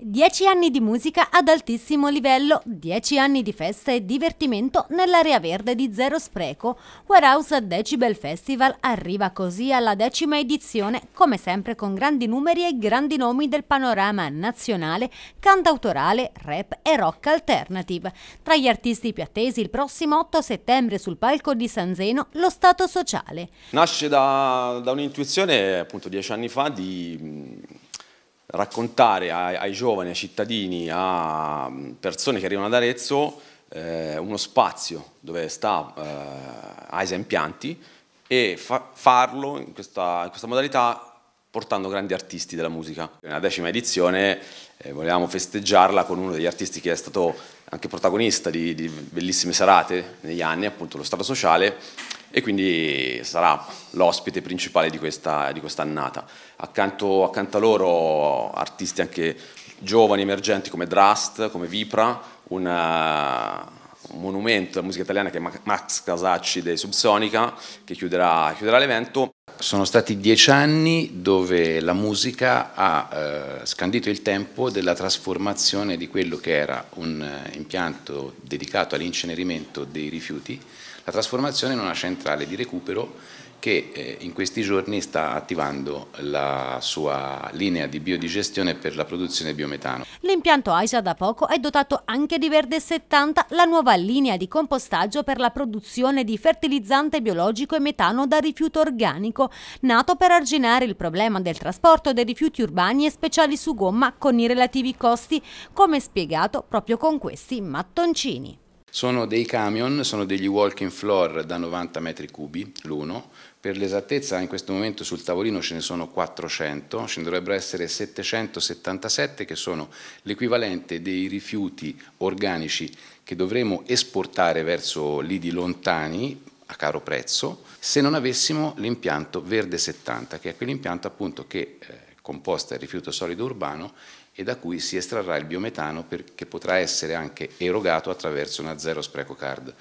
10 anni di musica ad altissimo livello, 10 anni di festa e divertimento nell'area verde di Zero Spreco. Warehouse Decibel Festival arriva così alla decima edizione, come sempre con grandi numeri e grandi nomi del panorama nazionale, cantautorale, rap e rock alternative. Tra gli artisti più attesi il prossimo 8 settembre sul palco di San Zeno, lo Stato Sociale. Nasce da, da un'intuizione appunto 10 anni fa di raccontare ai, ai giovani, ai cittadini, a mm, persone che arrivano ad Arezzo eh, uno spazio dove sta eh, AISA Impianti e fa farlo in questa, in questa modalità portando grandi artisti della musica. Nella decima edizione eh, volevamo festeggiarla con uno degli artisti che è stato anche protagonista di, di bellissime serate negli anni, appunto lo Stato Sociale, e quindi sarà l'ospite principale di, questa, di quest'annata. Accanto, accanto, a loro artisti anche giovani emergenti come Drust, come Vipra, una, un monumento alla musica italiana che è Max Casacci dei Subsonica che chiuderà, chiuderà l'evento. Sono stati dieci anni dove la musica ha eh, scandito il tempo della trasformazione di quello che era un eh, impianto dedicato all'incenerimento dei rifiuti, la trasformazione in una centrale di recupero che eh, in questi giorni sta attivando la sua linea di biodigestione per la produzione di biometano. L'impianto AISA da poco è dotato anche di Verde 70, la nuova linea di compostaggio per la produzione di fertilizzante biologico e metano da rifiuto organico, nato per arginare il problema del trasporto dei rifiuti urbani e speciali su gomma con i relativi costi, come spiegato proprio con questi mattoncini. Sono dei camion, sono degli walking floor da 90 metri cubi l'uno, per l'esattezza in questo momento sul tavolino ce ne sono 400, ce ne dovrebbero essere 777 che sono l'equivalente dei rifiuti organici che dovremmo esportare verso lidi lontani a caro prezzo se non avessimo l'impianto Verde 70, che è quell'impianto appunto che eh, composta il rifiuto solido urbano e da cui si estrarrà il biometano che potrà essere anche erogato attraverso una zero spreco card.